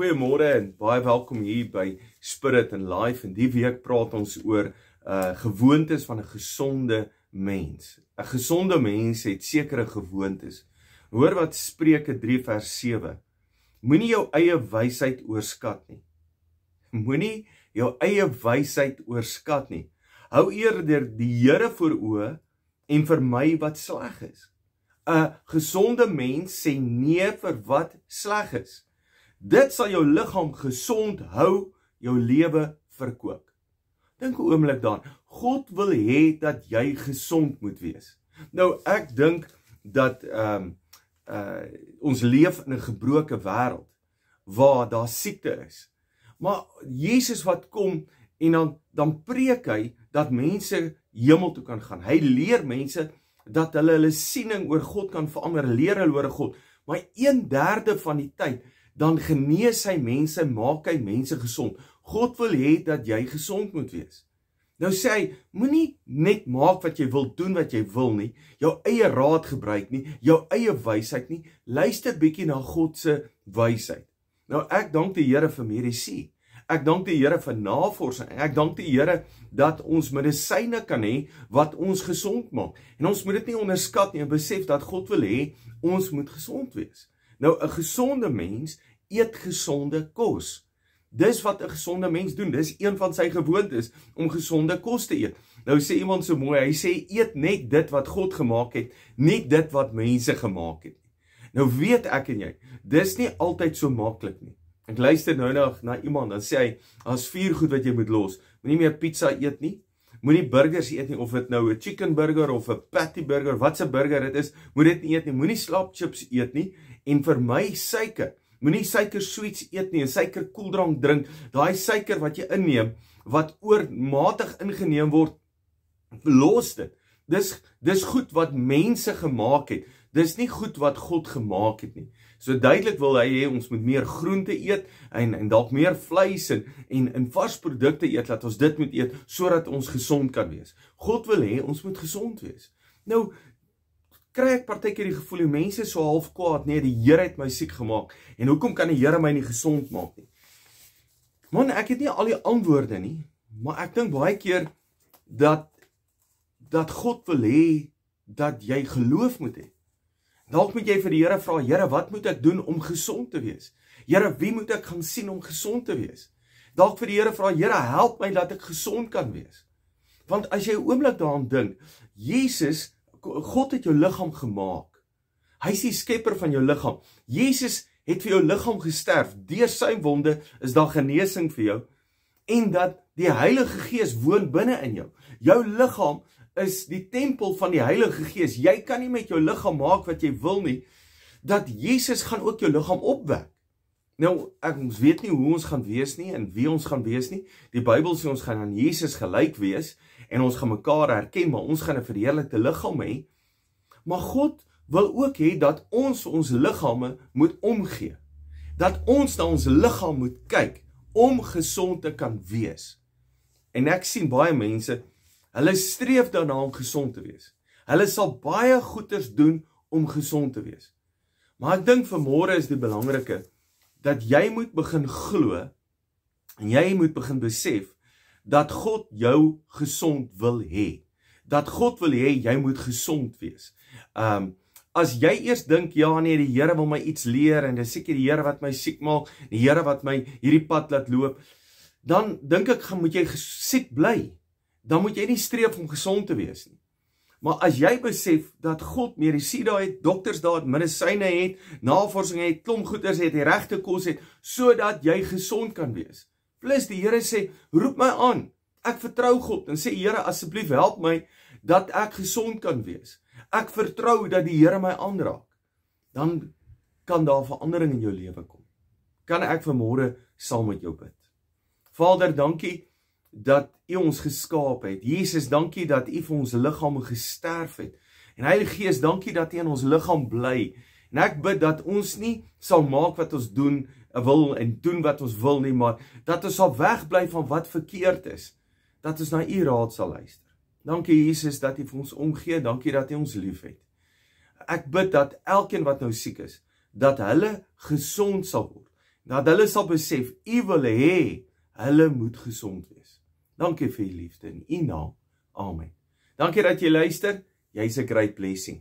Goeiemôre en baie welkom hier by Spirit and Life. In die week praat ons oor uh gewoontes van 'n gesonde mens. 'n Gesonde mens het sekere gewoontes. Hoor wat Spreuke 3 vers 7. Moenie jou eie wysheid oorskat nie. Moenie jou eie wysheid oorskat nie. Hou eerder die Here voor oë en vermy wat sleg is. 'n Gesonde mens sê nee vir wat sleg is. Dit sal jou liggaam gesond hou, jou lewe verkoop. Dink 'n oomblik daaraan. God wil hê dat jy gesond moet wees. Nou ek dink dat ehm um, uh ons leef in 'n gebroke wêreld waar daar siekte is. Maar Jesus wat kom en dan dan preek hy dat mense hemel toe kan gaan. Hy leer mense dat hulle hulle siening oor God kan verander, leer hulle oor God. Maar 1/3 van die tyd dan genees hy mense, maak hy mense gesond. God wil hê dat jy gesond moet wees. Nou sê hy, moenie net maak wat jy wil doen wat jy wil nie, jou eie raad gebruik nie, jou eie wysheid nie, luister bietjie na God se wysheid. Nou ek dank die Here vir medisyne. Ek dank die Here vir navorsing. Ek dank die Here dat ons medisyne kan hê wat ons gesond maak. En ons moet dit nie onderskat nie en besef dat God wil hê ons moet gesond wees. Nou 'n gesonde mens eet gesonde kos. Dis wat 'n gesonde mens doen. Dis een van sy gewoontes om gesonde kos te eet. Nou sê iemand so mooi, hy sê eet net dit wat God gemaak het, nie dit wat mense gemaak het nie. Nou weet ek en jy, dis nie altyd so maklik nie. Ek luister nou nog na iemand, dan sê hy, "Ons vier goed wat jy moet los. Moenie meer pizza eet nie." moenie burgers eet nie of dit nou 'n chicken burger of 'n patty burger, watse burger dit is, moet dit nie eet nie. Moenie slap chips eet nie en vermy suiker. Moenie suiker sweets eet nie en suiker koeldrank drink. Daai suiker wat jy inneem wat oormatig ingeneem word, los dit. Dis dis goed wat mense gemaak het. Dis nie goed wat God gemaak het nie. So duidelik wil hy hê ons moet meer groente eet en en dalk meer vleis en en, en vars produkte eet dat ons dit moet eet sodat ons gesond kan wees. God wil hê ons moet gesond wees. Nou kry ek partykeer die gevoel die mense sou half kwaad nee die Here het my siek gemaak en hoekom kan die Here my nie gesond maak nie? Man, ek het nie al die antwoorde nie, maar ek dink baie keer dat dat God wil hê dat jy geloof moet hê. Dalk moet jy vir die Here vra, Here, wat moet ek doen om gesond te wees? Here, wie moet ek gaan sien om gesond te wees? Dalk vir die Here vra, Here, help my dat ek gesond kan wees. Want as jy 'n oomblik daaraan dink, Jesus, God het jou liggaam gemaak. Hy is die skepper van jou liggaam. Jesus het vir jou liggaam gesterf. Deur sy wonde is daar genesing vir jou en dat die Heilige Gees woon binne in jou. Jou liggaam is die tempel van die Heilige Gees. Jy kan nie met jou liggaam maak wat jy wil nie. Dat Jesus gaan ook jou liggaam opwek. Nou, ek ons weet nie hoe ons gaan wees nie en wie ons gaan wees nie. Die Bybel sê ons gaan aan Jesus gelyk wees en ons gaan mekaar herken, maar ons gaan 'n verheerlikte liggaam hê. Maar God wil ook hê dat ons ons liggame moet omgee. Dat ons na ons liggaam moet kyk om gesond te kan wees. En ek sien baie mense Hulle streef daarna om gesond te wees. Hulle sal baie goeders doen om gesond te wees. Maar ek dink vanmôre is die belangrike dat jy moet begin glo en jy moet begin besef dat God jou gesond wil hê. Dat God wil hê jy moet gesond wees. Um as jy eers dink ja nee die Here wil my iets leer en dis seker die Here wat my siek maak, die Here wat my hierdie pad laat loop, dan dink ek gaan moet jy siek bly dan moet jy nie streef om gesond te wees nie. Maar as jy besef dat God medisyne het, dokters daar het, medisyne het, navorsing het, klomp goeders het, die regte kos het sodat jy gesond kan wees. Plus die Here sê, roep my aan. Ek vertrou God en sê Here, asseblief help my dat ek gesond kan wees. Ek vertrou dat die Here my aanraak. Dan kan daar verandering in jou lewe kom. Kan ek vanmôre saam met jou bid? Vader, dankie dat U ons geskaap het. Jesus, dankie dat U vir ons liggame gesterf het. En Heilige Gees, dankie dat U in ons liggaam bly. En ek bid dat ons nie sal maak wat ons doen, eh, wil en doen wat ons wil nie, maar dat ons sal wegbly van wat verkeerd is. Dat ons na U raad sal luister. Dankie Jesus dat U vir ons omgee, dankie dat U ons liefhet. Ek bid dat elkeen wat nou siek is, dat hulle gesond sal word. Dat hulle sal besef U wil hê hulle moet gesond wees. Dankie vir u liefde in u naam. Amen. Dankie dat jy luister. Jy's a great blessing.